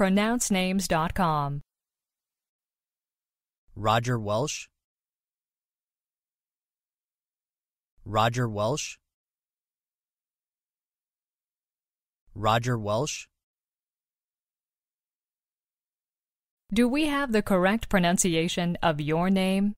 pronouncenames.com. Roger Welsh Roger Welsh Roger Welsh Do we have the correct pronunciation of your name?